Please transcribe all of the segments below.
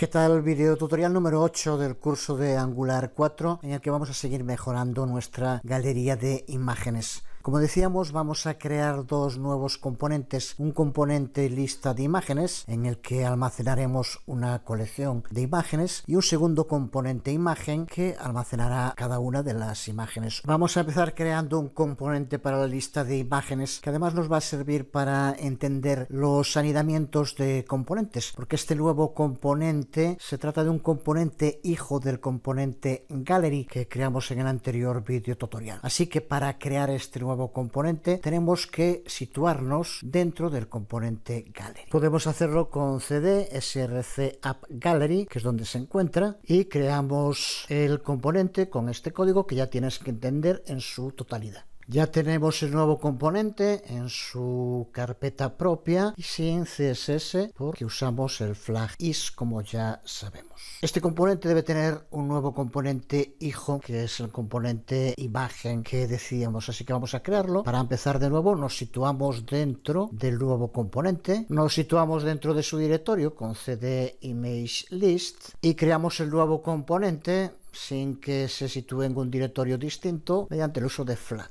¿Qué tal? Video tutorial número 8 del curso de Angular 4 en el que vamos a seguir mejorando nuestra galería de imágenes. Como decíamos, vamos a crear dos nuevos componentes, un componente lista de imágenes en el que almacenaremos una colección de imágenes y un segundo componente imagen que almacenará cada una de las imágenes. Vamos a empezar creando un componente para la lista de imágenes que además nos va a servir para entender los anidamientos de componentes, porque este nuevo componente se trata de un componente hijo del componente gallery que creamos en el anterior vídeo tutorial. Así que para crear este nuevo componente, tenemos que situarnos dentro del componente Gallery. Podemos hacerlo con CD SRC App Gallery, que es donde se encuentra, y creamos el componente con este código que ya tienes que entender en su totalidad. Ya tenemos el nuevo componente en su carpeta propia y sin CSS porque usamos el flag is como ya sabemos. Este componente debe tener un nuevo componente hijo que es el componente imagen que decíamos, así que vamos a crearlo. Para empezar de nuevo nos situamos dentro del nuevo componente, nos situamos dentro de su directorio con cd image list y creamos el nuevo componente sin que se sitúe en un directorio distinto mediante el uso de flat.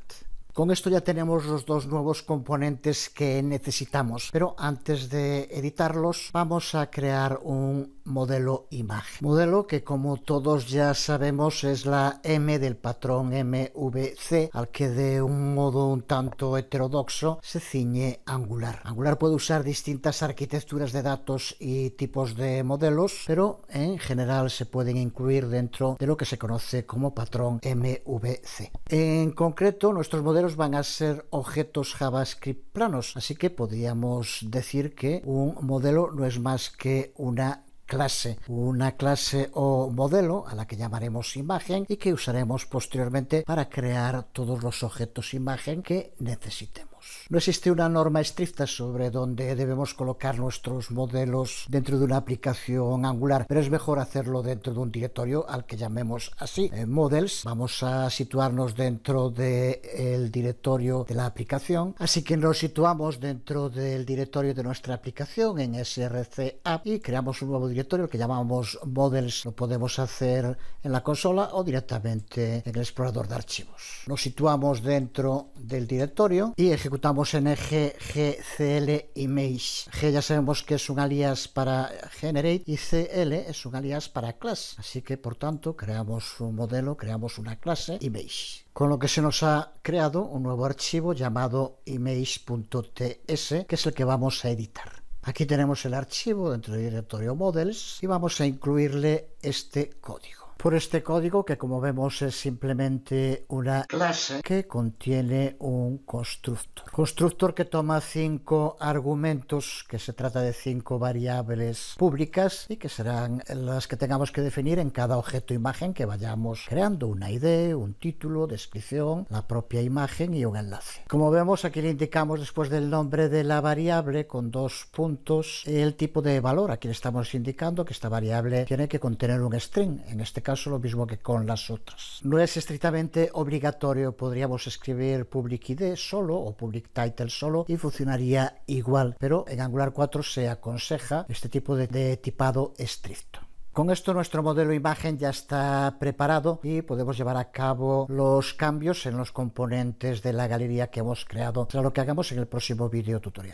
Con esto ya tenemos los dos nuevos componentes que necesitamos, pero antes de editarlos vamos a crear un modelo imagen. Modelo que como todos ya sabemos es la M del patrón MVC al que de un modo un tanto heterodoxo se ciñe Angular. Angular puede usar distintas arquitecturas de datos y tipos de modelos, pero en general se pueden incluir dentro de lo que se conoce como patrón MVC. En concreto, nuestros modelos van a ser objetos JavaScript planos, así que podríamos decir que un modelo no es más que una clase, una clase o modelo a la que llamaremos imagen y que usaremos posteriormente para crear todos los objetos imagen que necesitemos. No existe una norma estricta sobre dónde debemos colocar nuestros modelos dentro de una aplicación Angular, pero es mejor hacerlo dentro de un directorio al que llamemos así, eh, models. Vamos a situarnos dentro del directorio de la aplicación, así que nos situamos dentro del directorio de nuestra aplicación en SRC App y creamos un nuevo directorio que llamamos models. Lo podemos hacer en la consola o directamente en el explorador de archivos. Nos situamos dentro del directorio y ejecutamos ejecutamos en e G, gcl CL e G ya sabemos que es un alias para generate y CL es un alias para class. Así que por tanto creamos un modelo, creamos una clase image. Con lo que se nos ha creado un nuevo archivo llamado image.ts que es el que vamos a editar. Aquí tenemos el archivo dentro del directorio models y vamos a incluirle este código por este código que como vemos es simplemente una clase que contiene un constructor. Constructor que toma cinco argumentos, que se trata de cinco variables públicas y que serán las que tengamos que definir en cada objeto imagen que vayamos creando, una ID, un título, descripción, la propia imagen y un enlace. Como vemos aquí le indicamos después del nombre de la variable con dos puntos el tipo de valor aquí le estamos indicando que esta variable tiene que contener un string, en este caso caso lo mismo que con las otras. No es estrictamente obligatorio, podríamos escribir public id solo o public title solo y funcionaría igual, pero en Angular 4 se aconseja este tipo de, tipado estricto. Con esto nuestro modelo imagen ya está preparado y podemos llevar a cabo los cambios en los componentes de la galería que hemos creado. para lo que hagamos en el próximo vídeo tutorial.